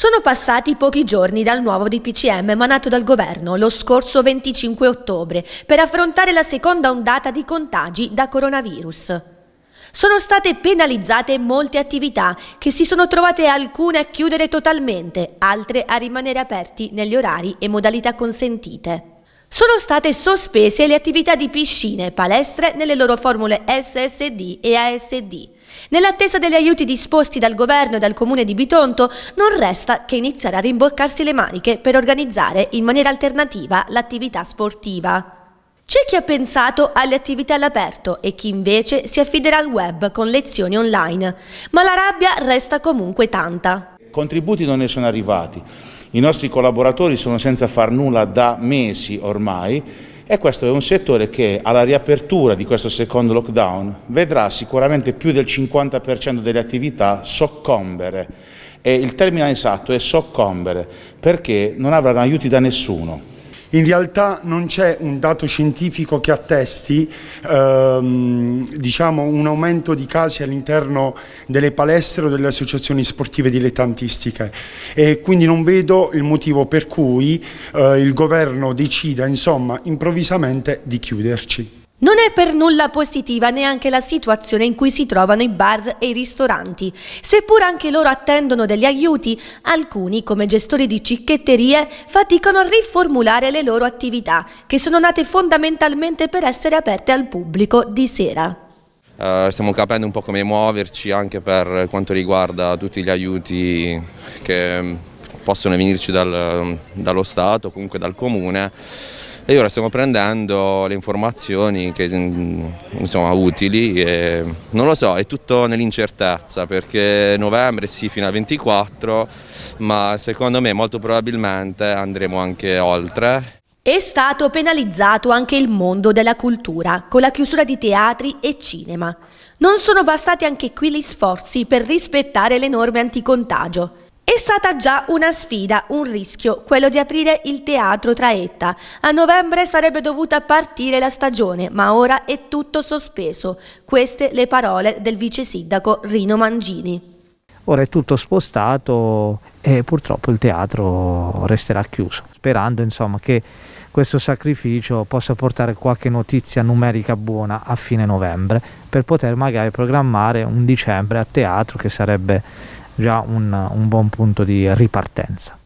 Sono passati pochi giorni dal nuovo DPCM emanato dal governo lo scorso 25 ottobre per affrontare la seconda ondata di contagi da coronavirus. Sono state penalizzate molte attività che si sono trovate alcune a chiudere totalmente, altre a rimanere aperti negli orari e modalità consentite. Sono state sospese le attività di piscine e palestre nelle loro formule SSD e ASD. Nell'attesa degli aiuti disposti dal governo e dal comune di Bitonto, non resta che iniziare a rimboccarsi le maniche per organizzare in maniera alternativa l'attività sportiva. C'è chi ha pensato alle attività all'aperto e chi invece si affiderà al web con lezioni online, ma la rabbia resta comunque tanta. Contributi non ne sono arrivati, i nostri collaboratori sono senza far nulla da mesi ormai e questo è un settore che alla riapertura di questo secondo lockdown vedrà sicuramente più del 50% delle attività soccombere e il termine esatto è soccombere perché non avranno aiuti da nessuno. In realtà non c'è un dato scientifico che attesti ehm, diciamo, un aumento di casi all'interno delle palestre o delle associazioni sportive dilettantistiche e quindi non vedo il motivo per cui eh, il governo decida insomma, improvvisamente di chiuderci. Non è per nulla positiva neanche la situazione in cui si trovano i bar e i ristoranti. Seppur anche loro attendono degli aiuti, alcuni, come gestori di cicchetterie, faticano a riformulare le loro attività, che sono nate fondamentalmente per essere aperte al pubblico di sera. Uh, stiamo capendo un po' come muoverci anche per quanto riguarda tutti gli aiuti che possono venirci dal, dallo Stato, comunque dal Comune e ora stiamo prendendo le informazioni che, mm, insomma, utili. E, non lo so, è tutto nell'incertezza perché novembre sì fino a 24, ma secondo me molto probabilmente andremo anche oltre. È stato penalizzato anche il mondo della cultura, con la chiusura di teatri e cinema. Non sono bastati anche qui gli sforzi per rispettare le norme anticontagio. È stata già una sfida, un rischio, quello di aprire il teatro Traetta. A novembre sarebbe dovuta partire la stagione, ma ora è tutto sospeso. Queste le parole del vice sindaco Rino Mangini. Ora è tutto spostato e purtroppo il teatro resterà chiuso, sperando insomma, che questo sacrificio possa portare qualche notizia numerica buona a fine novembre per poter magari programmare un dicembre a teatro che sarebbe già un, un buon punto di ripartenza.